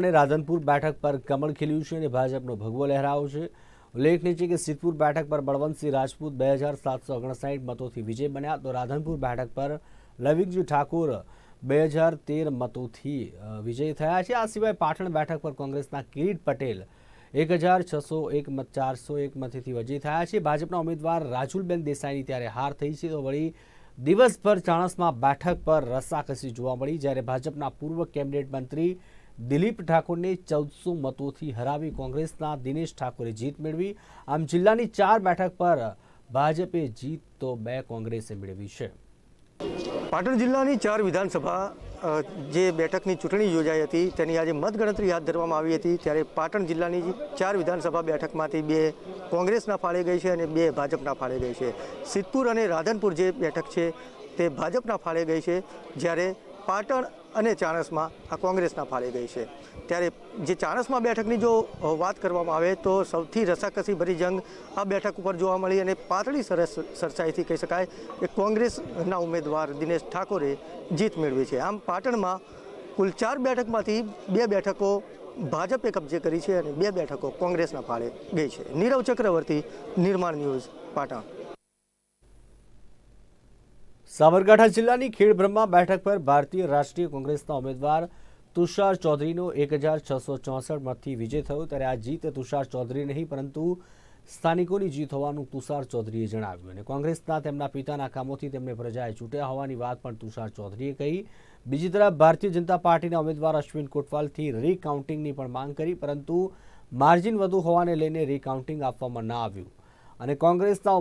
અને રાધનપુર બેઠક પર કમળ ખીલ્યું છે અને ભાજપનો ભગવો લહેરાયો છે ઉલ્લેખનીય છે કે સિદ્ધપુર બેઠક પર બળવંતસિંહ રાજપૂત બે હજાર સાતસો ઓગણસાઠ મતોથી વિજય બન્યા તો રાધનપુર બેઠક પર લવિકજી ઠાકોર બે હજાર તેર મતોથી વિજય થયા છે આ સિવાય પાટણ બેઠક પર કોંગ્રેસના કિરીટ પટેલ એક હજાર છસો એક મત ચારસો એક મતેથી વિજય થયા છે ભાજપના ઉમેદવાર રાજુલબેન દેસાઈની ત્યારે હાર થઈ છે તો વળી દિવસભર ચાણસમાં બેઠક પર રસાકસી જોવા મળી જ્યારે ભાજપના પૂર્વ કેબિનેટ મંત્રી દિલીપ ઠાકોરને ચૌદસો મતોથી હરાવી કોંગ્રેસના દિનેશ ઠાકોરે જીત મેળવી આમ જિલ્લાની ચાર બેઠક પર ભાજપે જીત તો બે કોંગ્રેસે મેળવી છે પાટણ જિલ્લાની ચાર વિધાનસભા જે બેઠકની ચૂંટણી યોજાઈ હતી તેની આજે મતગણતરી હાથ ધરવામાં આવી હતી ત્યારે પાટણ જિલ્લાની ચાર વિધાનસભા બેઠકમાંથી બે કોંગ્રેસના ફાળે ગઈ છે અને બે ભાજપના ફાળે ગઈ છે સિદ્ધપુર અને રાધનપુર જે બેઠક છે તે ભાજપના ફાળે ગઈ છે જ્યારે પાટણ અને ચાણસમાં આ કોંગ્રેસના ફાળે ગઈ છે ત્યારે જે ચાણસમાં બેઠકની જો વાત કરવામાં આવે તો સૌથી રસાકસી ભરી જંગ આ બેઠક ઉપર જોવા મળી અને પાતળી સરસ સરસાઈથી કહી શકાય કે કોંગ્રેસના ઉમેદવાર દિનેશ ઠાકોરે જીત મેળવી છે આમ પાટણમાં કુલ ચાર બેઠકમાંથી બે બેઠકો ભાજપે કબજે કરી છે અને બે બેઠકો કોંગ્રેસના ફાળે ગઈ છે નીરવ ચક્રવર્તી નિર્માણ ન્યૂઝ પાટણ સાબરકાંઠા જિલ્લાની ખેડબ્રહ્મા બેઠક પર ભારતીય રાષ્ટ્રીય કોંગ્રેસના ઉમેદવાર તુષાર ચૌધરીનો એક હજાર છસો ચોસઠમાંથી વિજય થયો ત્યારે આ જીત તુષાર ચૌધરી નહીં પરંતુ સ્થાનિકોની જીત હોવાનું તુષાર ચૌધરીએ જણાવ્યું અને કોંગ્રેસના તેમના પિતાના કામોથી તેમને પ્રજાએ ચૂંટ્યા હોવાની વાત પણ તુષાર ચૌધરીએ કહી બીજી તરફ ભારતીય જનતા પાર્ટીના ઉમેદવાર અશ્વિન કોટવાલથી રીકાઉન્ટિંગની પણ માંગ કરી પરંતુ માર્જિન વધુ હોવાને લઈને રીકાઉન્ટિંગ આપવામાં ના આવ્યું અને કોંગ્રેસના